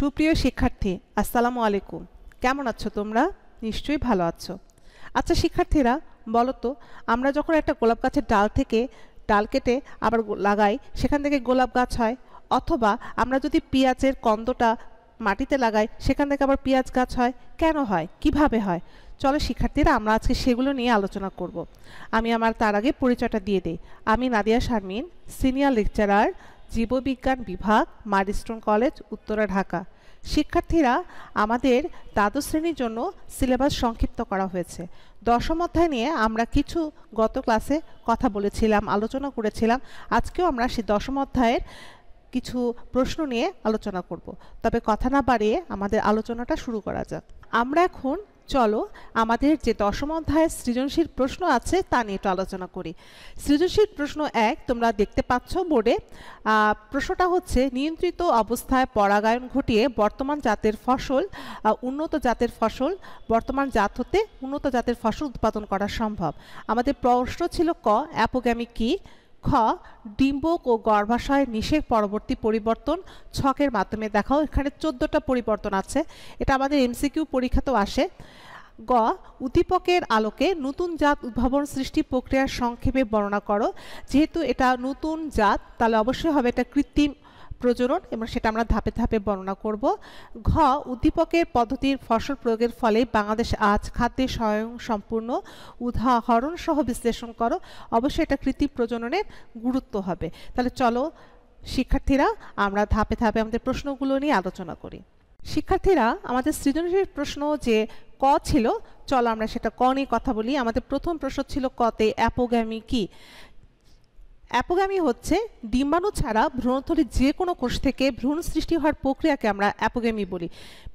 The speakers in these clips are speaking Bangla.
সুপ্রিয় শিক্ষার্থী আসসালামু আলাইকুম কেমন আছো তোমরা নিশ্চয়ই ভালো আছো আচ্ছা শিক্ষার্থীরা বলো তো আমরা যখন একটা গোলাপ গাছের ডাল থেকে ডাল কেটে আবার লাগাই সেখান থেকে গোলাপ গাছ হয় অথবা আমরা যদি পেঁয়াজের কন্দটা মাটিতে লাগাই সেখান থেকে আবার পেঁয়াজ গাছ হয় কেন হয় কিভাবে হয় চলো শিক্ষার্থীরা আমরা আজকে সেগুলো নিয়ে আলোচনা করব আমি আমার তার আগে পরিচয়টা দিয়ে দিই আমি নাদিয়া শারমিন সিনিয়র লেকচারার জীববিজ্ঞান বিভাগ মারিস্টোন কলেজ উত্তরা ঢাকা শিক্ষার্থীরা আমাদের দ্বাদশ শ্রেণীর জন্য সিলেবাস সংক্ষিপ্ত করা হয়েছে দশম অধ্যায় নিয়ে আমরা কিছু গত ক্লাসে কথা বলেছিলাম আলোচনা করেছিলাম আজকেও আমরা সেই দশম অধ্যায়ের কিছু প্রশ্ন নিয়ে আলোচনা করব তবে কথা না বাড়িয়ে আমাদের আলোচনাটা শুরু করা যাক আমরা এখন চলো আমাদের যে দশম অধ্যায়ের সৃজনশীল প্রশ্ন আছে তা নিয়ে একটু আলোচনা করি সৃজনশীল প্রশ্ন এক তোমরা দেখতে পাচ্ছ বোর্ডে প্রশ্নটা হচ্ছে নিয়ন্ত্রিত অবস্থায় পরাগায়ন ঘটিয়ে বর্তমান জাতের ফসল উন্নত জাতের ফসল বর্তমান জাত হতে উন্নত জাতের ফসল উৎপাদন করা সম্ভব আমাদের প্রশ্ন ছিল ক অ্যাপোগ্যামিক কী খ ডিম্বক ও গর্ভাশয় নিষেক পরবর্তী পরিবর্তন ছকের মাধ্যমে দেখাও এখানে চোদ্দোটা পরিবর্তন আছে এটা আমাদের এমসিকিউ পরীক্ষাতেও আসে গ উদ্দীপকের আলোকে নতুন জাত উদ্ভাবন সৃষ্টি প্রক্রিয়ার সংক্ষেপে বর্ণনা করো যেহেতু এটা নতুন জাত তাহলে অবশ্যই হবে এটা কৃত্রিম প্রজনন এবং সেটা আমরা ধাপে ধাপে বর্ণনা করব ঘ উদ্দীপকের পদ্ধতির ফসল প্রয়োগের ফলে বাংলাদেশ আজ খাদ্যে স্বয়ং সম্পূর্ণ উদাহরণ সহ বিশ্লেষণ করো অবশ্যই এটা কৃত্রিম প্রজননের গুরুত্ব হবে তাহলে চলো শিক্ষার্থীরা আমরা ধাপে ধাপে আমাদের প্রশ্নগুলো নিয়ে আলোচনা করি শিক্ষার্থীরা আমাদের সৃজনশীল প্রশ্ন যে ক ছিল চলো আমরা সেটা ক নিয়ে কথা বলি আমাদের প্রথম প্রশ্ন ছিল কতে অ্যাপোগ্যামি কি অ্যাপোগামি হচ্ছে ডিম্বাণু ছাড়া ভ্রূণথলির যে কোনো কোষ থেকে ভ্রূণ সৃষ্টি হওয়ার প্রক্রিয়াকে আমরা অ্যাপোগামি বলি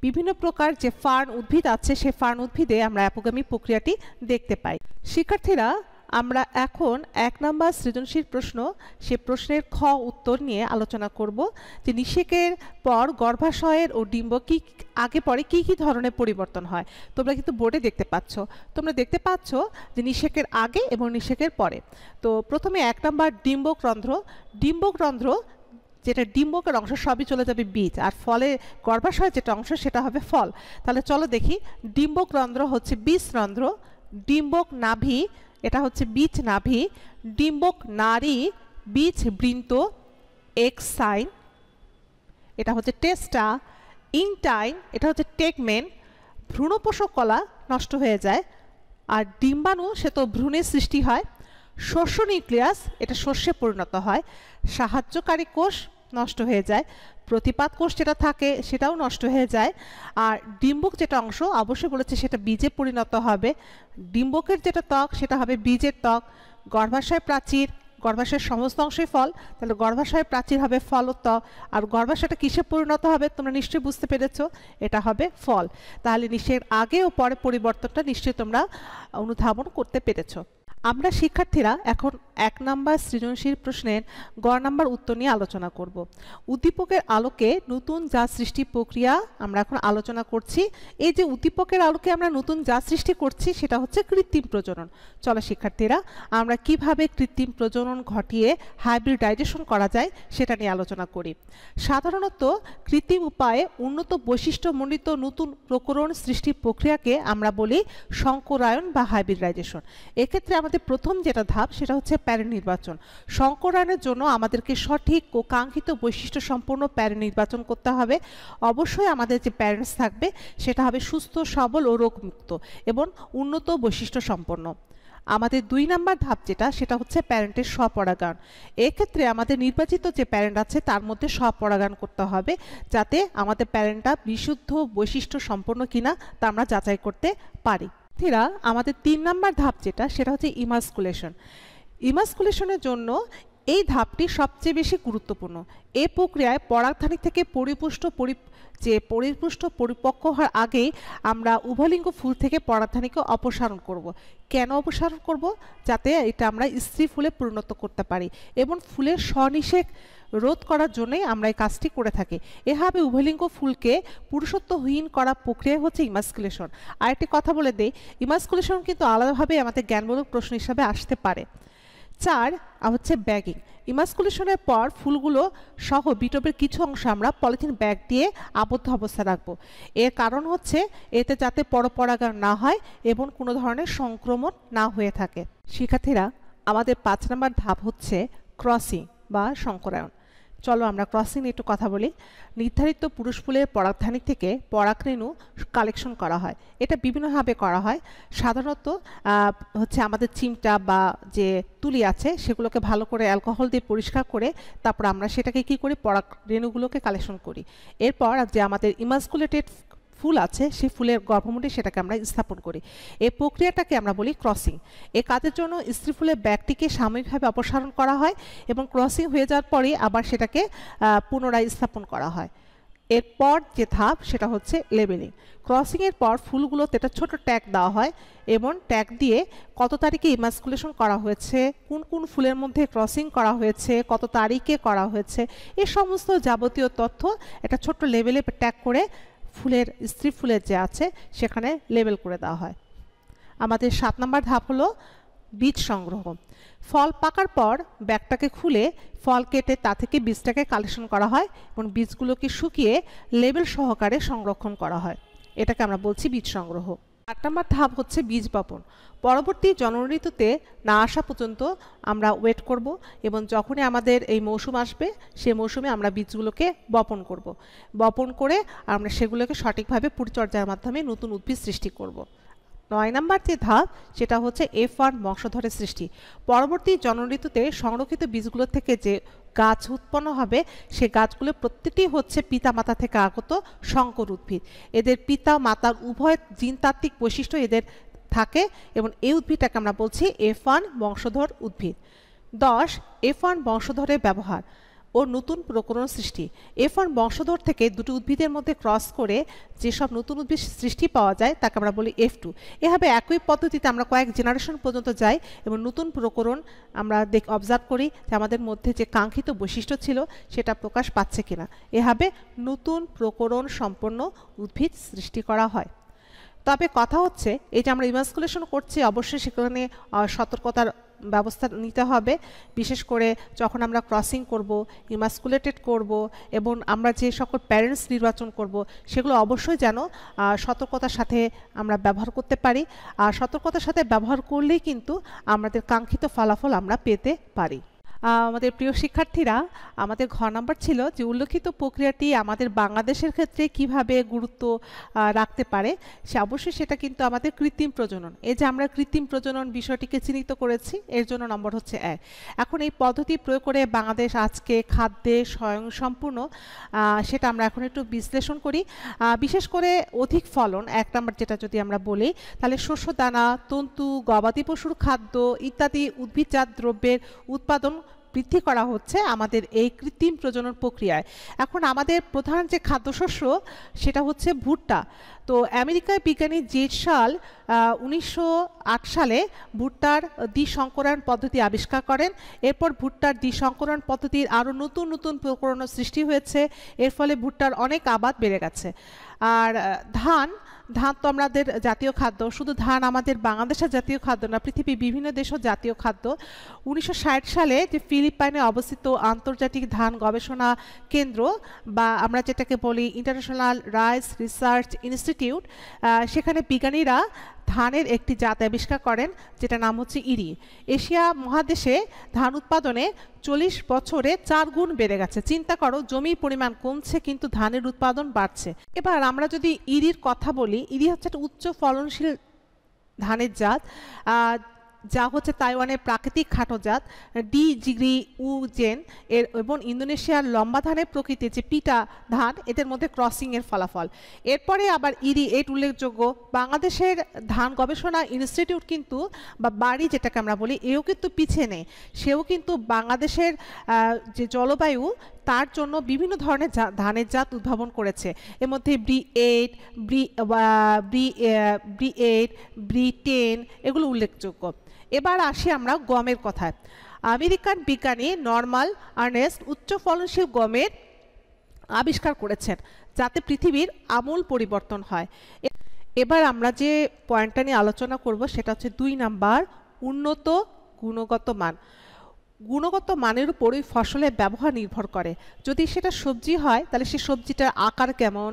বিভিন্ন প্রকার যে ফার্ন উদ্ভিদ আছে সে ফার্ন উদ্ভিদে আমরা অ্যাপোগামি প্রক্রিয়াটি দেখতে পাই শিক্ষার্থীরা আমরা এখন এক নম্বর সৃজনশীল প্রশ্ন সে প্রশ্নের খ উত্তর নিয়ে আলোচনা করব যে নিষেকের পর গর্ভাশয়ের ও ডিম্ব কি আগে পরে কি কি ধরনের পরিবর্তন হয় তোমরা কিন্তু বোর্ডে দেখতে পাচ্ছ তোমরা দেখতে পাচ্ছ যে নিষেকের আগে এবং নিষেকের পরে তো প্রথমে এক নম্বর ডিম্বক্রন্ধ্র ডিম্বক্রন্ধ্র যেটা ডিম্বকের অংশ সবই চলে যাবে বীজ আর ফলে গর্ভাশয়ের যেটা অংশ সেটা হবে ফল তাহলে চলো দেখি ডিম্বক্রন্ধ্র হচ্ছে বীজ রন্ধ্র ডিম্বক নাভি এটা হচ্ছে বীজ নাভি ডিম্বক নারী বীজ বৃন্ত এক্স সাইন এটা হচ্ছে টেস্টা ইনটাইন এটা হচ্ছে টেকমেন ভ্রূণপোষক কলা নষ্ট হয়ে যায় আর ডিম্বাণু সে তো ভ্রূণের সৃষ্টি হয় শস্য নিউক্লিয়াস এটা শস্যে পরিণত হয় সাহায্যকারী কোষ নষ্ট হয়ে যায় প্রতিপাত কোষ যেটা থাকে সেটাও নষ্ট হয়ে যায় আর ডিম্বক যেটা অংশ অবশ্যই বলেছে সেটা বীজে পরিণত হবে ডিম্বকের যেটা ত্বক সেটা হবে বীজের ত্বক গর্ভাশয় প্রাচীর গর্ভাশয়ের সমস্ত অংশই ফল তাহলে গর্ভাশয় প্রাচীর হবে ফলত আর গর্ভাশয়টা কিসে পরিণত হবে তোমরা নিশ্চয়ই বুঝতে পেরেছ এটা হবে ফল তাহলে নিশ্চয়ের আগে ও পরে পরিবর্তনটা নিশ্চয়ই তোমরা অনুধাবন করতে পেরেছো আমরা শিক্ষার্থীরা এখন এক নাম্বার সৃজনশীল প্রশ্নের গড় নাম্বার উত্তর নিয়ে আলোচনা করব উদ্দীপকের আলোকে নতুন যা সৃষ্টি প্রক্রিয়া আমরা এখন আলোচনা করছি এই যে উদ্দীপকের আলোকে আমরা নতুন যা সৃষ্টি করছি সেটা হচ্ছে কৃত্রিম প্রজনন চলো শিক্ষার্থীরা আমরা কিভাবে কৃত্রিম প্রজনন ঘটিয়ে হাইব্রিডাইজেশন করা যায় সেটা নিয়ে আলোচনা করি সাধারণত কৃত্রিম উপায়ে উন্নত বৈশিষ্ট্যমণ্ডিত নতুন প্রকরণ সৃষ্টি প্রক্রিয়াকে আমরা বলি সংকরায়ন বা হাইব্রিডাইজেশন এক্ষেত্রে আমাদের মধ্যে প্রথম যেটা ধাপ সেটা হচ্ছে প্যারেন্ট নির্বাচন সংকরানের জন্য আমাদেরকে সঠিক ও কাঙ্ক্ষিত বৈশিষ্ট্য সম্পন্ন প্যারেন্ট নির্বাচন করতে হবে অবশ্যই আমাদের যে প্যারেন্টস থাকবে সেটা হবে সুস্থ সবল ও রোগমুক্ত এবং উন্নত বৈশিষ্ট্য সম্পন্ন আমাদের দুই নাম্বার ধাপ যেটা সেটা হচ্ছে প্যারেন্টের স্বপরাগান এক্ষেত্রে আমাদের নির্বাচিত যে প্যারেন্ট আছে তার মধ্যে স্বপরাগান করতে হবে যাতে আমাদের প্যারেন্টটা বিশুদ্ধ বৈশিষ্ট্য সম্পন্ন কিনা তা আমরা যাচাই করতে পারি শিক্ষার্থীরা আমাদের তিন নাম্বার ধাপ যেটা সেটা হচ্ছে ইমাস্কুলেশন ইমাস্কুলেশনের জন্য এই ধাপটি সবচেয়ে বেশি গুরুত্বপূর্ণ এ প্রক্রিয়ায় পরাগধানী থেকে পরিপুষ্ট পরি যে পরিপুষ্ট পরিপক্ক হওয়ার আগে আমরা উভলিঙ্গ ফুল থেকে পরাগধানীকে অপসারণ করব। কেন অপসারণ করব যাতে এটা আমরা স্ত্রী ফুলে পরিণত করতে পারি এবং ফুলের স্বনিষেক রোধ করার জন্যই আমরা এই কাজটি করে থাকি এভাবে উভয়লিঙ্গ ফুলকে পুরুষত্বহীন করা প্রক্রিয়া হচ্ছে ইমাস্কুলেশন আর একটি কথা বলে দেই ইমাস্কুলেশন কিন্তু আলাদাভাবে আমাদের জ্ঞানমূলক প্রশ্ন হিসাবে আসতে পারে চার হচ্ছে ব্যাগিং ইমাস্কুলেশনের পর ফুলগুলো সহ বিটপের কিছু অংশ আমরা পলিথিন ব্যাগ দিয়ে আবদ্ধ অবস্থায় রাখবো এর কারণ হচ্ছে এতে যাতে পরপরাগার না হয় এবং কোনো ধরনের সংক্রমণ না হয়ে থাকে শিক্ষার্থীরা আমাদের পাঁচ নম্বর ধাপ হচ্ছে ক্রসিং বা শঙ্করায়ন চলো আমরা ক্রসিং একটু কথা বলি নির্ধারিত পুরুষ ফুলের পরাগধানিক থেকে পরাগরেণু কালেকশন করা হয় এটা বিভিন্নভাবে করা হয় সাধারণত হচ্ছে আমাদের চিমটা বা যে তুলি আছে সেগুলোকে ভালো করে অ্যালকোহল দিয়ে পরিষ্কার করে তারপর আমরা সেটাকে কি করি রেণুগুলোকে কালেকশন করি এরপর যে আমাদের ইমাসকুলেটেড ফুল আছে সেই ফুলের গর্ভমুণ্ডে সেটাকে আমরা স্থাপন করি এই প্রক্রিয়াটাকে আমরা বলি ক্রসিং এ কাজের জন্য স্ত্রী ফুলের ব্যাগটিকে সাময়িকভাবে অপসারণ করা হয় এবং ক্রসিং হয়ে যাওয়ার পরে আবার সেটাকে পুনরায় স্থাপন করা হয় এরপর যে ধাপ সেটা হচ্ছে লেবেলিং ক্রসিংয়ের পর ফুলগুলোতে একটা ছোট ট্যাগ দেওয়া হয় এবং ট্যাগ দিয়ে কত তারিখে ইমাস্কুলেশন করা হয়েছে কোন কোন ফুলের মধ্যে ক্রসিং করা হয়েছে কত তারিখে করা হয়েছে এ সমস্ত যাবতীয় তথ্য একটা ছোট্ট লেবেলে ট্যাগ করে ফুলের স্ত্রী ফুলের যে আছে সেখানে লেবেল করে দেওয়া হয় আমাদের সাত নম্বর ধাপ হলো বীজ সংগ্রহ ফল পাকার পর ব্যাগটাকে খুলে ফল কেটে তা থেকে বীজটাকে কালেকশন করা হয় এবং বীজগুলোকে শুকিয়ে লেবেল সহকারে সংরক্ষণ করা হয় এটাকে আমরা বলছি বীজ সংগ্রহ আট নম্বর ধাপ হচ্ছে বীজ বপন পরবর্তী ঋতুতে না আসা পর্যন্ত আমরা ওয়েট করব এবং যখনই আমাদের এই মৌসুম আসবে সে মৌসুমে আমরা বীজগুলোকে বপন করব বপন করে আমরা সেগুলোকে সঠিকভাবে পরিচর্যার মাধ্যমে নতুন উদ্ভিদ সৃষ্টি করব নয় নম্বর যে ধাপ সেটা হচ্ছে এফ ওয়ান বংশধরের সৃষ্টি পরবর্তী জনঋতুতে সংরক্ষিত বীজগুলো থেকে যে গাছ উৎপন্ন হবে সে গাছগুলো প্রত্যেকটি হচ্ছে পিতা মাতা থেকে আগত শঙ্কর উদ্ভিদ এদের পিতা মাতার উভয় জিনতাত্ত্বিক বৈশিষ্ট্য এদের থাকে এবং এই উদ্ভিদটাকে আমরা বলছি এফ ওয়ান বংশধর উদ্ভিদ দশ এফ ওয়ান বংশধরের ব্যবহার ও নতুন প্রকরণ সৃষ্টি এফ বংশধর থেকে দুটি উদ্ভিদের মধ্যে ক্রস করে যেসব নতুন উদ্ভিদ সৃষ্টি পাওয়া যায় তাকে আমরা বলি এফ টু এভাবে একই পদ্ধতিতে আমরা কয়েক জেনারেশন পর্যন্ত যাই এবং নতুন প্রকরণ আমরা দেখ অবজার্ভ করি যে আমাদের মধ্যে যে কাঙ্ক্ষিত বৈশিষ্ট্য ছিল সেটা প্রকাশ পাচ্ছে কিনা এভাবে নতুন প্রকরণ সম্পন্ন উদ্ভিদ সৃষ্টি করা হয় তবে কথা হচ্ছে এই যে আমরা ইমাস্কুলেশন করছি অবশ্যই সেখানে সতর্কতার ব্যবস্থা নিতে হবে বিশেষ করে যখন আমরা ক্রসিং করব ইমাস্কুলেটেড করব এবং আমরা যে সকল প্যারেন্টস নির্বাচন করব সেগুলো অবশ্যই যেন সতর্কতার সাথে আমরা ব্যবহার করতে পারি আর সতর্কতার সাথে ব্যবহার করলেই কিন্তু আমাদের কাঙ্ক্ষিত ফলাফল আমরা পেতে পারি আমাদের প্রিয় শিক্ষার্থীরা আমাদের ঘর নাম্বার ছিল যে উল্লেখিত প্রক্রিয়াটি আমাদের বাংলাদেশের ক্ষেত্রে কিভাবে গুরুত্ব রাখতে পারে সে অবশ্যই সেটা কিন্তু আমাদের কৃত্রিম প্রজনন এই যে আমরা কৃত্রিম প্রজনন বিষয়টিকে চিহ্নিত করেছি এর জন্য নম্বর হচ্ছে এক এখন এই পদ্ধতি প্রয়োগ করে বাংলাদেশ আজকে খাদ্যে স্বয়ংসম্পূর্ণ সেটা আমরা এখন একটু বিশ্লেষণ করি বিশেষ করে অধিক ফলন এক নম্বর যেটা যদি আমরা বলি তাহলে শস্য দানা তন্তু গবাদি পশুর খাদ্য ইত্যাদি উদ্ভিদজাত দ্রব্যের উৎপাদন বৃদ্ধি করা হচ্ছে আমাদের এই কৃত্রিম প্রজনন প্রক্রিয়ায় এখন আমাদের প্রধান যে খাদ্যশস্য সেটা হচ্ছে ভুট্টা তো আমেরিকায় বিজ্ঞানী জেট সাল উনিশশো সালে ভুট্টার দ্বিসংকরণ পদ্ধতি আবিষ্কার করেন এরপর ভুট্টার দ্বিসংকরণ পদ্ধতির আরও নতুন নতুন প্রকরণ সৃষ্টি হয়েছে এর ফলে ভুট্টার অনেক আবাদ বেড়ে গেছে আর ধান ধান তো আমাদের জাতীয় খাদ্য শুধু ধান আমাদের বাংলাদেশের জাতীয় খাদ্য না পৃথিবীর বিভিন্ন দেশও জাতীয় খাদ্য উনিশশো সালে যে ফিলিপাইনে অবস্থিত আন্তর্জাতিক ধান গবেষণা কেন্দ্র বা আমরা যেটাকে বলি ইন্টারন্যাশনাল রাইস রিসার্চ ইনস্টিটিউট সেখানে বিজ্ঞানীরা ধানের একটি জাত আবিষ্কার করেন যেটা নাম হচ্ছে ইরি এশিয়া মহাদেশে ধান উৎপাদনে চল্লিশ বছরে চার গুণ বেড়ে গেছে চিন্তা করো জমির পরিমাণ কমছে কিন্তু ধানের উৎপাদন বাড়ছে এবার আমরা যদি ইরির কথা বলি ইরি হচ্ছে একটা উচ্চ ফলনশীল ধানের জাত যা হচ্ছে তাইওয়ানের প্রাকৃতিক খাটোজাত ডি জিগ্রি উ জেন এর এবং ইন্দোনেশিয়ার লম্বা ধানের প্রকৃতি যে পিটা ধান এদের মধ্যে ক্রসিংয়ের ফলাফল এরপরে আবার ইরি এট উল্লেখযোগ্য বাংলাদেশের ধান গবেষণা ইনস্টিটিউট কিন্তু বা বাড়ি যেটাকে আমরা বলি এও কিন্তু পিছিয়ে নেই সেও কিন্তু বাংলাদেশের যে জলবায়ু তার জন্য বিভিন্ন ধরনের ধানের জাত উদ্ভাবন করেছে এর মধ্যে BRRI eight BRRI BRRI eight BRRI ten এগুলো উল্লেখযোগ্য এবার আসি আমরা গমের কথায় আমেরিকান বিজ্ঞানী নর্মাল আর্নেস্ট উচ্চ ফলনশীল গমের আবিষ্কার করেছেন যাতে পৃথিবীর আমূল পরিবর্তন হয় এবার আমরা যে পয়েন্টটা নিয়ে আলোচনা করব সেটা হচ্ছে দুই নাম্বার উন্নত গুণগত মান গুণগত মানের উপর ওই ফসলের ব্যবহার নির্ভর করে যদি সেটা সবজি হয় তাহলে সে সবজিটার আকার কেমন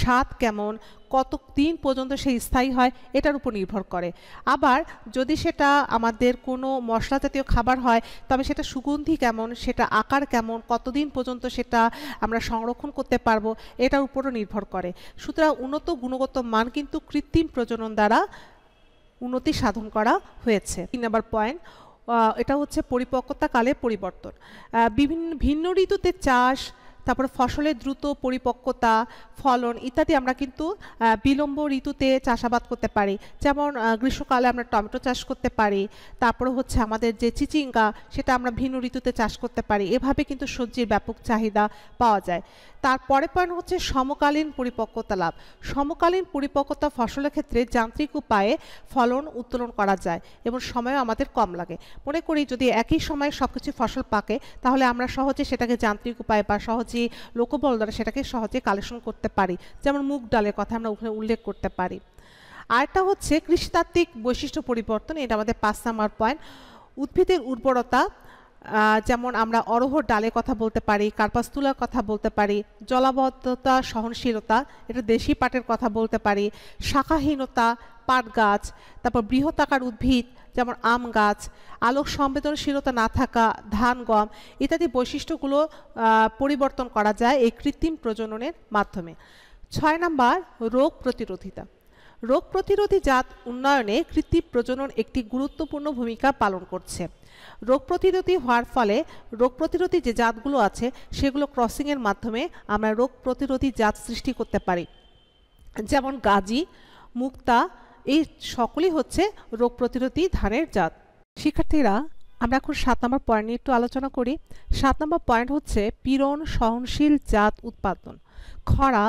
স্বাদ কেমন কত দিন পর্যন্ত সে স্থায়ী হয় এটার উপর নির্ভর করে আবার যদি সেটা আমাদের কোনো মশলা জাতীয় খাবার হয় তবে সেটা সুগন্ধি কেমন সেটা আকার কেমন কতদিন পর্যন্ত সেটা আমরা সংরক্ষণ করতে পারবো এটার উপরও নির্ভর করে সুতরাং উন্নত গুণগত মান কিন্তু কৃত্রিম প্রজনন দ্বারা উন্নতি সাধন করা হয়েছে তিন নম্বর পয়েন্ট এটা হচ্ছে পরিপক্কতাকালে পরিবর্তন বিভিন্ন ভিন্ন ঋতুতে চাষ তারপর ফসলের দ্রুত পরিপক্কতা ফলন ইত্যাদি আমরা কিন্তু বিলম্ব ঋতুতে চাষাবাদ করতে পারি যেমন গ্রীষ্মকালে আমরা টমেটো চাষ করতে পারি তারপরে হচ্ছে আমাদের যে চিচিঙ্গা সেটা আমরা ভিন্ন ঋতুতে চাষ করতে পারি এভাবে কিন্তু সবজির ব্যাপক চাহিদা পাওয়া যায় তারপরে পয়েন্ট হচ্ছে সমকালীন পরিপক্কতা লাভ সমকালীন পরিপক্কতা ফসলের ক্ষেত্রে যান্ত্রিক উপায়ে ফলন উত্তোলন করা যায় এবং সময়ও আমাদের কম লাগে মনে করি যদি একই সময়ে সব কিছু ফসল পাকে তাহলে আমরা সহজে সেটাকে যান্ত্রিক উপায়ে বা সহজে যে লোকবল দ্বারা সেটাকে সহজে কালেকশন করতে পারি যেমন মুগ ডালের কথা আমরা ওখানে উল্লেখ করতে পারি আরেকটা হচ্ছে কৃষিতাত্ত্বিক বৈশিষ্ট্য পরিবর্তন এটা আমাদের পাঁচ নাম্বার পয়েন্ট উদ্ভিদের উর্বরতা যেমন আমরা অরহর ডালে কথা বলতে পারি কার্পাস তুলার কথা বলতে পারি জলাবদ্ধতা সহনশীলতা এটা দেশি পাটের কথা বলতে পারি শাখাহীনতা পাট গাছ তারপর আকার উদ্ভিদ যেমন আম গাছ আলোক সংবেদনশীলতা না থাকা ধান গম ইত্যাদি বৈশিষ্ট্যগুলো পরিবর্তন করা যায় এই কৃত্রিম প্রজননের মাধ্যমে ছয় নাম্বার রোগ প্রতিরোধিতা রোগ প্রতিরোধী জাত উন্নয়নে কৃত্রিম প্রজনন একটি গুরুত্বপূর্ণ ভূমিকা পালন করছে রোগ প্রতিরোধী হওয়ার ফলে রোগ প্রতিরোধী যে জাতগুলো আছে সেগুলো ক্রসিংয়ের মাধ্যমে আমরা রোগ প্রতিরোধী জাত সৃষ্টি করতে পারি যেমন গাজী মুক্তা এই সকলই হচ্ছে রোগ প্রতিরোধী ধানের জাত শিক্ষার্থীরা আমরা এখন সাত নম্বর পয়েন্ট নিয়ে একটু আলোচনা করি সাত নম্বর পয়েন্ট হচ্ছে পীড়ন সহনশীল জাত উৎপাদন খরা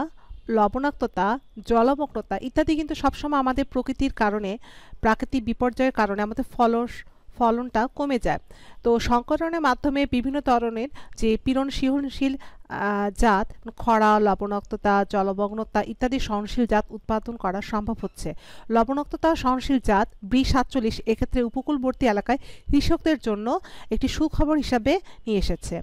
লবণাক্ততা জলমগ্নতা ইত্যাদি কিন্তু সবসময় আমাদের প্রকৃতির কারণে প্রাকৃতিক বিপর্যয়ের কারণে আমাদের ফলন ফলনটা কমে যায় তো সংকরণের মাধ্যমে বিভিন্ন ধরনের যে পীড়ন সহনশীল জাত খরা লবণাক্ততা জলমগ্নতা ইত্যাদি সহনশীল জাত উৎপাদন করা সম্ভব হচ্ছে লবণাক্ততা সহনশীল জাত বি সাতচল্লিশ এক্ষেত্রে উপকূলবর্তী এলাকায় কৃষকদের জন্য একটি সুখবর হিসাবে নিয়ে এসেছে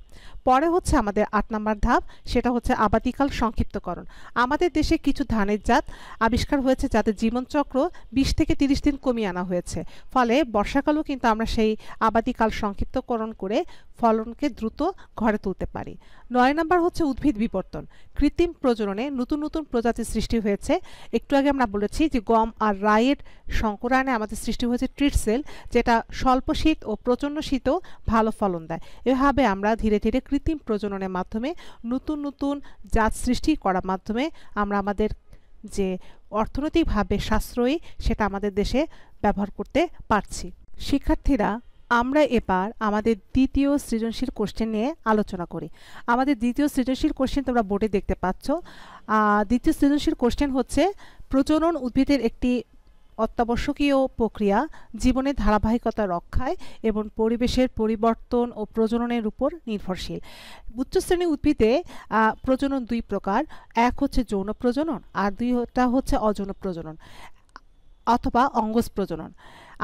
পরে হচ্ছে আমাদের আট নম্বর ধাপ সেটা হচ্ছে আবাদিকাল সংক্ষিপ্তকরণ আমাদের দেশে কিছু ধানের জাত আবিষ্কার হয়েছে যাতে জীবনচক্র বিশ থেকে তিরিশ দিন কমিয়ে আনা হয়েছে ফলে বর্ষাকালও কিন্তু আমরা সেই আবাদিকাল সংক্ষিপ্তকরণ করে ফলনকে দ্রুত ঘরে তুলতে পারি নয় নাম্বার হচ্ছে উদ্ভিদ বিবর্তন কৃত্রিম প্রজননে নতুন নতুন প্রজাতির সৃষ্টি হয়েছে একটু আগে আমরা বলেছি যে গম আর রায়ের সংকরায়নে আমাদের সৃষ্টি হয়েছে ট্রিটসেল যেটা স্বল্প শীত ও প্রচণ্ড শীতেও ভালো ফলন দেয় এভাবে আমরা ধীরে ধীরে কৃত্রিম প্রজননের মাধ্যমে নতুন নতুন জাত সৃষ্টি করার মাধ্যমে আমরা আমাদের যে অর্থনৈতিকভাবে সাশ্রয়ী সেটা আমাদের দেশে ব্যবহার করতে পারছি শিক্ষার্থীরা আমরা এবার আমাদের দ্বিতীয় সৃজনশীল কোশ্চেন নিয়ে আলোচনা করি আমাদের দ্বিতীয় সৃজনশীল কোশ্চেন তোমরা বোর্ডে দেখতে পাচ্ছ দ্বিতীয় সৃজনশীল কোশ্চেন হচ্ছে প্রজনন উদ্ভিদের একটি অত্যাবশ্যকীয় প্রক্রিয়া জীবনের ধারাবাহিকতা রক্ষায় এবং পরিবেশের পরিবর্তন ও প্রজননের উপর নির্ভরশীল উচ্চশ্রেণী উদ্ভিদে প্রজনন দুই প্রকার এক হচ্ছে যৌন প্রজনন আর দুইটা হচ্ছে অযৌন প্রজনন অথবা অঙ্গজ প্রজনন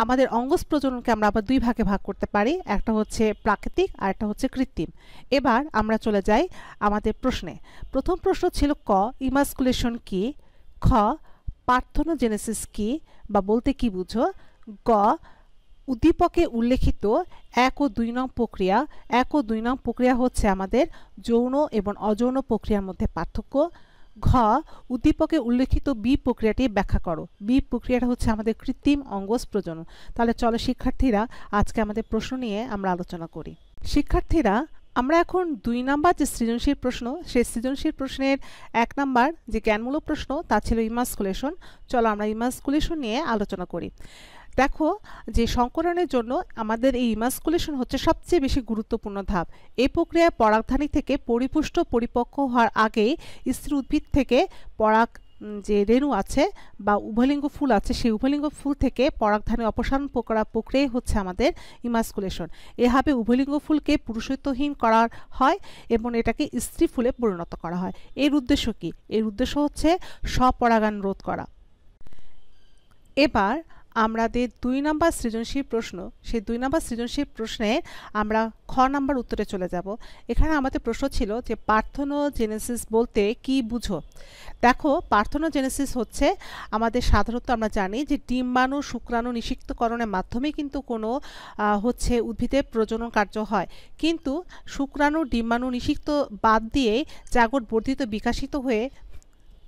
আমাদের অঙ্গজ প্রজননকে আমরা আবার দুই ভাগে ভাগ করতে পারি একটা হচ্ছে প্রাকৃতিক আর একটা হচ্ছে কৃত্রিম এবার আমরা চলে যাই আমাদের প্রশ্নে প্রথম প্রশ্ন ছিল ক ইমাস্কুলেশন কি খ পার্থনোজেনেসিস কি বা বলতে কি বুঝো গ উদ্দীপকে উল্লেখিত এক ও দুই নং প্রক্রিয়া এক ও দুই নং প্রক্রিয়া হচ্ছে আমাদের যৌন এবং অযৌন প্রক্রিয়ার মধ্যে পার্থক্য ঘ উদ্দীপকে উল্লেখিত বি প্রক্রিয়াটি ব্যাখ্যা করো বি প্রক্রিয়াটা হচ্ছে আমাদের কৃত্রিম অঙ্গজ প্রজনন তাহলে চলো শিক্ষার্থীরা আজকে আমাদের প্রশ্ন নিয়ে আমরা আলোচনা করি শিক্ষার্থীরা আমরা এখন দুই নাম্বার যে সৃজনশীল প্রশ্ন সেই সৃজনশীল প্রশ্নের এক নাম্বার যে জ্ঞানমূলক প্রশ্ন তা ছিল ইমাসকুলেশন চলো আমরা ইমাসকুলেশন নিয়ে আলোচনা করি দেখো যে সংকরণের জন্য আমাদের এই ইমাস্কুলেশন হচ্ছে সবচেয়ে বেশি গুরুত্বপূর্ণ ধাপ এই প্রক্রিয়ায় পরাগধানী থেকে পরিপুষ্ট পরিপক্ক হওয়ার আগে স্ত্রী উদ্ভিদ থেকে পরাগ যে রেণু আছে বা উভলিঙ্গ ফুল আছে সেই উভলিঙ্গ ফুল থেকে পরাগধানী অপসারণ করা প্রক্রিয়াই হচ্ছে আমাদের ইমাস্কুলেশন এভাবে উভলিঙ্গ ফুলকে পুরুষত্বহীন করা হয় এবং এটাকে স্ত্রী ফুলে পরিণত করা হয় এর উদ্দেশ্য কি এর উদ্দেশ্য হচ্ছে স্বপরাগান রোধ করা এবার আমাদের দুই নাম্বার সৃজনশীল প্রশ্ন সেই দুই নাম্বার সৃজনশীল প্রশ্নে আমরা খ নাম্বার উত্তরে চলে যাব এখানে আমাদের প্রশ্ন ছিল যে পার্থনোজেনেসিস বলতে কি বুঝো দেখো পার্থনোজেনেসিস হচ্ছে আমাদের সাধারণত আমরা জানি যে ডিম্বাণু শুক্রাণু নিষিক্তকরণের মাধ্যমে কিন্তু কোনো হচ্ছে উদ্ভিদের প্রজনন কার্য হয় কিন্তু শুক্রাণু ডিম্বাণু নিষিক্ত বাদ দিয়ে জাগর বর্ধিত বিকাশিত হয়ে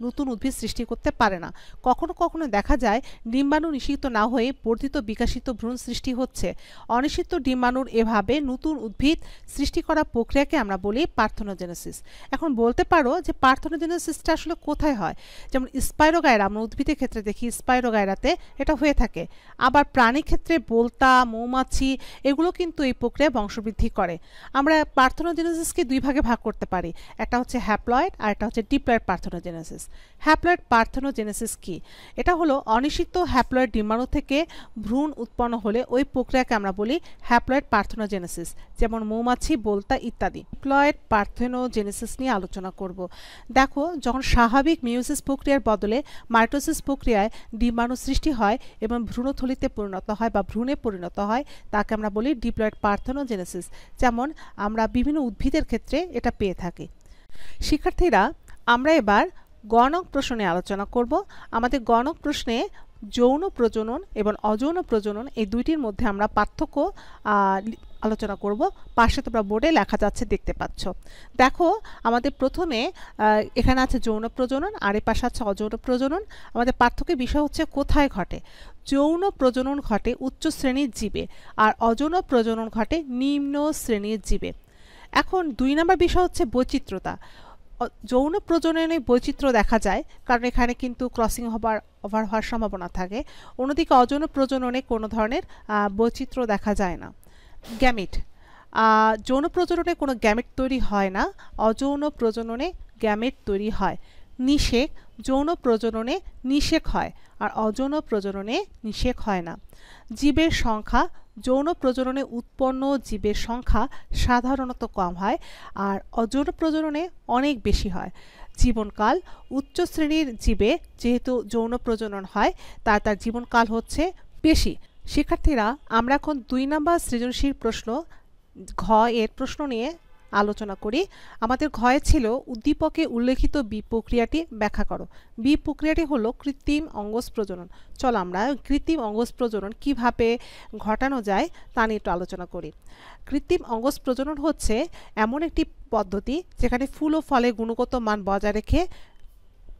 নতুন উদ্ভিদ সৃষ্টি করতে পারে না কখনো কখনো দেখা যায় ডিম্বাণু নিষিদ্ধ না হয়ে বর্ধিত বিকাশিত ভ্রূণ সৃষ্টি হচ্ছে অনিষিক্ত ডিম্বাণুর এভাবে নতুন উদ্ভিদ সৃষ্টি করা প্রক্রিয়াকে আমরা বলি পার্থনোজেনেসিস এখন বলতে পারো যে পার্থনোজেনেসিসটা আসলে কোথায় হয় যেমন স্পাইরোগায়রা আমরা উদ্ভিদের ক্ষেত্রে দেখি স্পাইরোগায়রাতে এটা হয়ে থাকে আবার প্রাণী ক্ষেত্রে বোলতা মৌমাছি এগুলো কিন্তু এই প্রক্রিয়ায় বংশবৃদ্ধি করে আমরা পার্থনোজেনেসিসকে দুই ভাগে ভাগ করতে পারি একটা হচ্ছে হ্যাপ্লয়েড আর একটা হচ্ছে ডিপ্লয়েড পার্থনোজেনেসিস হ্যাপ্লয়েড পার্থেনোজেনেসিস কি এটা হলো অনিষিক্ত হ্যাপ্লয়েড ডিম্বাণু থেকে ভ্রূণ উৎপন্ন হলে ওই প্রক্রিয়াকে আমরা বলি হ্যাপ্লয়েড পার্থেনোজেনেসিস যেমন মৌমাছি বলতা ইত্যাদি হ্যাপ্লয়েড পার্থেনোজেনেসিস নিয়ে আলোচনা করব দেখো যখন স্বাভাবিক মিউসিস প্রক্রিয়ার বদলে মাইটোসিস প্রক্রিয়ায় ডিম্বাণু সৃষ্টি হয় এবং ভ্রূণথলিতে পরিণত হয় বা ভ্রূণে পরিণত হয় তাকে আমরা বলি ডিপ্লয়েড পার্থেনোজেনেসিস যেমন আমরা বিভিন্ন উদ্ভিদের ক্ষেত্রে এটা পেয়ে থাকি শিক্ষার্থীরা আমরা এবার গণক প্রশ্নে আলোচনা করব আমাদের গণক প্রশ্নে যৌন প্রজনন এবং অযৌন প্রজনন এই দুইটির মধ্যে আমরা পার্থক্য আলোচনা করব পাশে তোমরা বোর্ডে লেখা যাচ্ছে দেখতে পাচ্ছ দেখো আমাদের প্রথমে এখানে আছে যৌন প্রজনন আর এ পাশে আছে অযৌন প্রজনন আমাদের পার্থক্যের বিষয় হচ্ছে কোথায় ঘটে যৌন প্রজনন ঘটে উচ্চ শ্রেণীর জীবে আর অযৌন প্রজনন ঘটে নিম্ন শ্রেণীর জীবে এখন দুই নম্বর বিষয় হচ্ছে বৈচিত্রতা যৌন প্রজননে বৈচিত্র্য দেখা যায় কারণ এখানে কিন্তু ক্রসিং হবার ওভার হওয়ার সম্ভাবনা থাকে অন্যদিকে অযৌন প্রজননে কোনো ধরনের বৈচিত্র্য দেখা যায় না গ্যামিট যৌন প্রজননে কোনো গ্যামেট তৈরি হয় না অযৌন প্রজননে গ্যামেট তৈরি হয় নিষেক যৌন প্রজননে নিষেক হয় আর অযৌন প্রজননে নিষেক হয় না জীবের সংখ্যা যৌন প্রজননে উৎপন্ন জীবের সংখ্যা সাধারণত কম হয় আর অযৌন প্রজননে অনেক বেশি হয় জীবনকাল উচ্চ শ্রেণীর জীবে যেহেতু যৌন প্রজনন হয় তা তার জীবনকাল হচ্ছে বেশি শিক্ষার্থীরা আমরা এখন দুই নম্বর সৃজনশীল প্রশ্ন ঘ এর প্রশ্ন নিয়ে আলোচনা করি আমাদের ঘয়ে ছিল উদ্দীপকে উল্লেখিত বি প্রক্রিয়াটি ব্যাখ্যা করো বি প্রক্রিয়াটি হলো কৃত্রিম অঙ্গজ প্রজনন চল আমরা কৃত্রিম অঙ্গজ প্রজনন কিভাবে ঘটানো যায় তা নিয়ে একটু আলোচনা করি কৃত্রিম অঙ্গজ প্রজনন হচ্ছে এমন একটি পদ্ধতি যেখানে ফুল ও ফলে গুণগত মান বজায় রেখে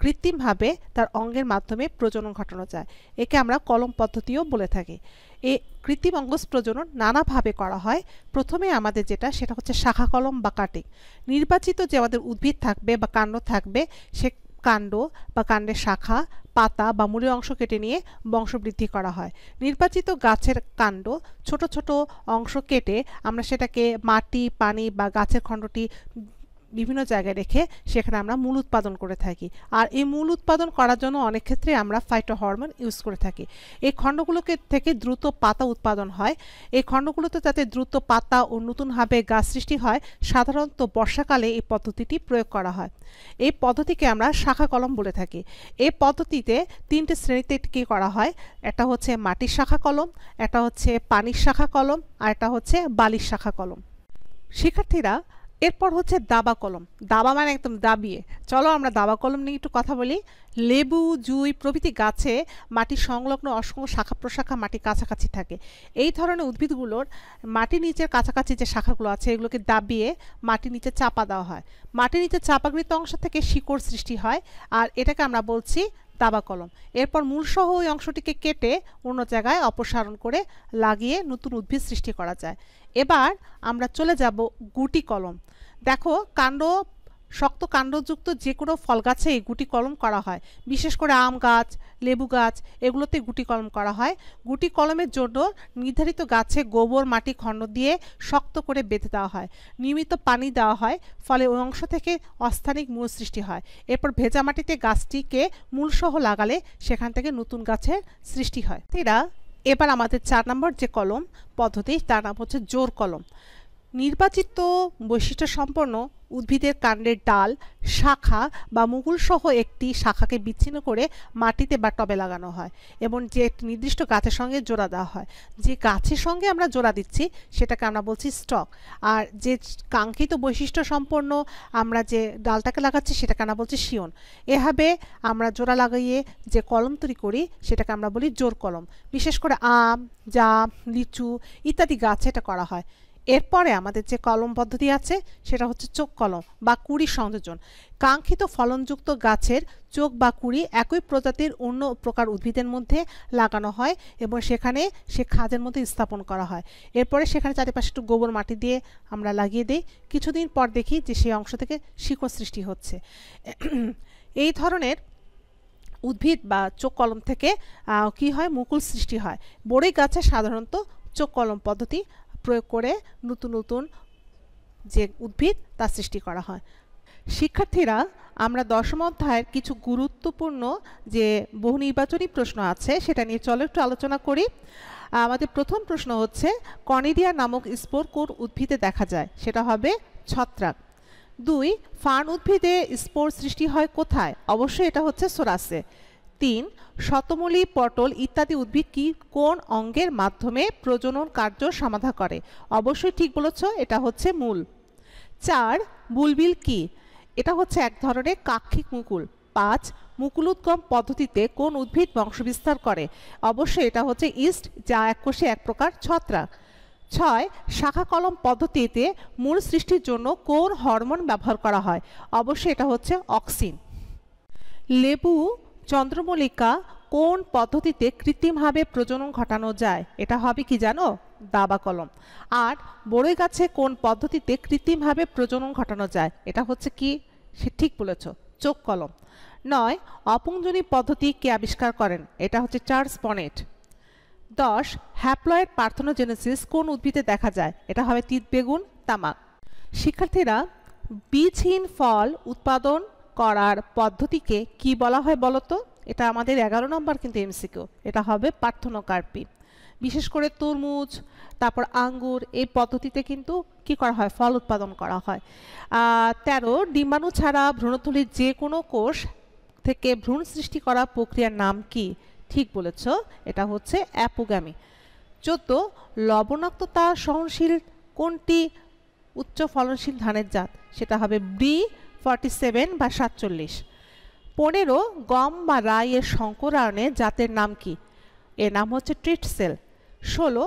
কৃত্রিমভাবে তার অঙ্গের মাধ্যমে প্রজনন ঘটানো যায় একে আমরা কলম পদ্ধতিও বলে থাকি এ কৃত্রিম অঙ্গজ প্রজনন নানাভাবে করা হয় প্রথমে আমাদের যেটা সেটা হচ্ছে শাখা কলম বা কাটিং নির্বাচিত যে আমাদের উদ্ভিদ থাকবে বা কাণ্ড থাকবে সে কাণ্ড বা কাণ্ডের শাখা পাতা বা মূলের অংশ কেটে নিয়ে বংশবৃদ্ধি করা হয় নির্বাচিত গাছের কাণ্ড ছোট ছোট অংশ কেটে আমরা সেটাকে মাটি পানি বা গাছের খণ্ডটি বিভিন্ন জায়গায় রেখে সেখানে আমরা মূল উৎপাদন করে থাকি আর এই মূল উৎপাদন করার জন্য অনেক ক্ষেত্রে আমরা ফাইটো হরমোন ইউজ করে থাকি এই খণ্ডগুলোকে থেকে দ্রুত পাতা উৎপাদন হয় এই খণ্ডগুলোতে যাতে দ্রুত পাতা ও নতুনভাবে গাছ সৃষ্টি হয় সাধারণত বর্ষাকালে এই পদ্ধতিটি প্রয়োগ করা হয় এই পদ্ধতিকে আমরা শাখা কলম বলে থাকি এই পদ্ধতিতে তিনটে শ্রেণীতে কী করা হয় একটা হচ্ছে মাটির শাখা কলম এটা হচ্ছে পানির শাখা কলম আর একটা হচ্ছে বালির শাখা কলম শিক্ষার্থীরা এরপর হচ্ছে দাবা কলম দাবা মানে একদম দাবিয়ে চলো আমরা দাবা কলম নিয়ে একটু কথা বলি লেবু জুই প্রভৃতি গাছে মাটি সংলগ্ন অসংখ্য শাখা প্রশাখা মাটির কাছাকাছি থাকে এই ধরনের উদ্ভিদগুলোর মাটির নিচের কাছাকাছি যে শাখাগুলো আছে এগুলোকে দাবিয়ে মাটির নিচে চাপা দেওয়া হয় মাটির নিচে চাপাকৃত অংশ থেকে শিকড় সৃষ্টি হয় আর এটাকে আমরা বলছি দাবা কলম এরপর মূলসহ ওই অংশটিকে কেটে অন্য জায়গায় অপসারণ করে লাগিয়ে নতুন উদ্ভিদ সৃষ্টি করা যায় এবার আমরা চলে যাব গুটি কলম দেখো কাণ্ড শক্ত কাণ্ডযুক্ত যে কোনো ফল গাছেই গুটি কলম করা হয় বিশেষ করে আম গাছ লেবু গাছ এগুলোতে গুটি কলম করা হয় গুটি কলমের জন্য নির্ধারিত গাছে গোবর মাটি খণ্ড দিয়ে শক্ত করে বেঁধে দেওয়া হয় নিয়মিত পানি দেওয়া হয় ফলে ওই অংশ থেকে অস্থানিক মূল সৃষ্টি হয় এরপর ভেজা মাটিতে গাছটিকে মূলসহ লাগালে সেখান থেকে নতুন গাছের সৃষ্টি হয় এরা এবার আমাদের চার নম্বর যে কলম পদ্ধতি তার নাম হচ্ছে জোর কলম নির্বাচিত বৈশিষ্ট্য সম্পন্ন উদ্ভিদের কাণ্ডের ডাল শাখা বা মুকুলসহ একটি শাখাকে বিচ্ছিন্ন করে মাটিতে বা টবে লাগানো হয় এবং যে নির্দিষ্ট গাছের সঙ্গে জোড়া দেওয়া হয় যে গাছের সঙ্গে আমরা জোড়া দিচ্ছি সেটাকে আমরা বলছি স্টক আর যে কাঙ্ক্ষিত বৈশিষ্ট্য সম্পন্ন আমরা যে ডালটাকে লাগাচ্ছি সেটাকে আমরা বলছি শিওন এভাবে আমরা জোড়া লাগাইয়ে যে কলম তৈরি করি সেটাকে আমরা বলি জোর কলম বিশেষ করে আম জাম লিচু ইত্যাদি গাছে এটা করা হয় এরপরে আমাদের যে কলম পদ্ধতি আছে সেটা হচ্ছে চোখ কলম বা কুড়ি সংযোজন কাঙ্ক্ষিত ফলনযুক্ত গাছের চোখ বা কুড়ি একই প্রজাতির অন্য প্রকার উদ্ভিদের মধ্যে লাগানো হয় এবং সেখানে সে খাদের মধ্যে স্থাপন করা হয় এরপরে সেখানে চারিপাশে একটু গোবর মাটি দিয়ে আমরা লাগিয়ে দিই কিছুদিন পর দেখি যে সেই অংশ থেকে শিকড় সৃষ্টি হচ্ছে এই ধরনের উদ্ভিদ বা চোখ কলম থেকে কি হয় মুকুল সৃষ্টি হয় বড়ি গাছে সাধারণত চোখ কলম পদ্ধতি প্রয়োগ করে নতুন নতুন যে উদ্ভিদ তা সৃষ্টি করা হয় শিক্ষার্থীরা আমরা দশম অধ্যায়ের কিছু গুরুত্বপূর্ণ যে বহু নির্বাচনী প্রশ্ন আছে সেটা নিয়ে চলো একটু আলোচনা করি আমাদের প্রথম প্রশ্ন হচ্ছে কনিডিয়া নামক স্পোর কোন উদ্ভিদে দেখা যায় সেটা হবে ছত্রাক দুই ফান উদ্ভিদে স্পোর সৃষ্টি হয় কোথায় অবশ্যই এটা হচ্ছে সোরাসে তিন শতমূলী পটল ইত্যাদি উদ্ভিদ কি কোন অঙ্গের মাধ্যমে প্রজনন কার্য সমাধা করে অবশ্যই ঠিক বলেছ এটা হচ্ছে মূল চার বুলবিল কি এটা হচ্ছে এক ধরনের কাক্ষিক মুকুল পাঁচ মুকুল উদ্গম পদ্ধতিতে কোন উদ্ভিদ বংশবিস্তার করে অবশ্যই এটা হচ্ছে ইস্ট যা কোষে এক প্রকার ছত্রাক ছয় শাখা কলম পদ্ধতিতে মূল সৃষ্টির জন্য কোন হরমোন ব্যবহার করা হয় অবশ্যই এটা হচ্ছে অক্সিন লেবু চন্দ্রমল্লিকা কোন পদ্ধতিতে কৃত্রিমভাবে প্রজনন ঘটানো যায় এটা হবে কি জানো দাবা কলম আর বড়ই গাছে কোন পদ্ধতিতে কৃত্রিমভাবে প্রজনন ঘটানো যায় এটা হচ্ছে কি সে ঠিক বলেছ চোখ কলম নয় অপুঞ্জনী পদ্ধতি কে আবিষ্কার করেন এটা হচ্ছে চার্লস পনেট দশ হ্যাপ্লয়েড পার্থনোজেনেসিস কোন উদ্ভিদে দেখা যায় এটা হবে তিত বেগুন তামাক শিক্ষার্থীরা বীজহীন ফল উৎপাদন করার পদ্ধতিকে কি বলা হয় বলতো এটা আমাদের এগারো নম্বর কিন্তু এমসিকিউ এটা হবে পার্থনকার্পি বিশেষ করে তরমুজ তারপর আঙ্গুর এই পদ্ধতিতে কিন্তু কি করা হয় ফল উৎপাদন করা হয় তেরো ডিম্বাণু ছাড়া ভ্রূণথলির যে কোনো কোষ থেকে ভ্রূণ সৃষ্টি করা প্রক্রিয়ার নাম কি ঠিক বলেছ এটা হচ্ছে অ্যাপোগামি চোদ্দ লবণাক্ততা সহনশীল কোনটি উচ্চ ফলনশীল ধানের জাত সেটা হবে ব্রি ফর্টি সেভেন বা সাতচল্লিশ পনেরো গম বা রায়ের সংকরণে জাতের নাম কি এর নাম হচ্ছে ট্রিটসেল ষোলো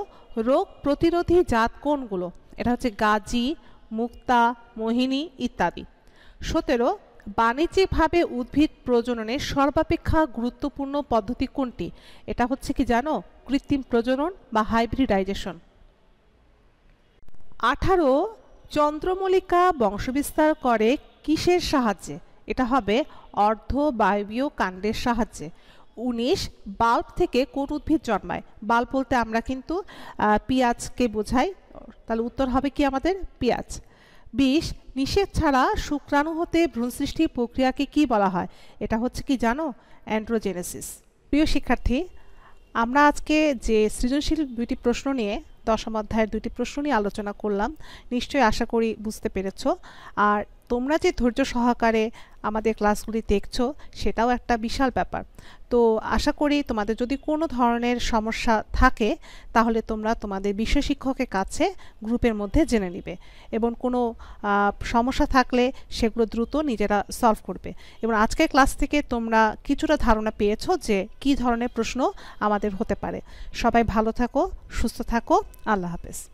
রোগ প্রতিরোধী জাত কোনগুলো এটা হচ্ছে গাজী মুক্তা মোহিনী ইত্যাদি সতেরো বাণিজ্যিকভাবে উদ্ভিদ প্রজননের সর্বাপেক্ষা গুরুত্বপূর্ণ পদ্ধতি কোনটি এটা হচ্ছে কি জানো কৃত্রিম প্রজনন বা হাইব্রিডাইজেশন আঠারো চন্দ্রমল্লিকা বংশবিস্তার করে কিসের সাহায্যে এটা হবে অর্ধ বায়বীয় কাণ্ডের সাহায্যে উনিশ বাল্ব থেকে কোন উদ্ভিদ জন্মায় বাল্ব বলতে আমরা কিন্তু পেঁয়াজকে বোঝাই তাহলে উত্তর হবে কি আমাদের পেঁয়াজ বিশ নিষেধ ছাড়া শুক্রাণু হতে ভ্রূণ সৃষ্টির প্রক্রিয়াকে কি বলা হয় এটা হচ্ছে কি জানো অ্যান্ড্রোজেনেসিস প্রিয় শিক্ষার্থী আমরা আজকে যে সৃজনশীল দুইটি প্রশ্ন নিয়ে দশম অধ্যায়ের দুটি প্রশ্ন নিয়ে আলোচনা করলাম নিশ্চয়ই আশা করি বুঝতে পেরেছ আর তোমরা যে ধৈর্য সহকারে আমাদের ক্লাসগুলি দেখছো সেটাও একটা বিশাল ব্যাপার তো আশা করি তোমাদের যদি কোনো ধরনের সমস্যা থাকে তাহলে তোমরা তোমাদের বিষয় শিক্ষকের কাছে গ্রুপের মধ্যে জেনে নিবে এবং কোনো সমস্যা থাকলে সেগুলো দ্রুত নিজেরা সলভ করবে এবং আজকের ক্লাস থেকে তোমরা কিছুটা ধারণা পেয়েছো যে কি ধরনের প্রশ্ন আমাদের হতে পারে সবাই ভালো থাকো সুস্থ থাকো আল্লাহ হাফেজ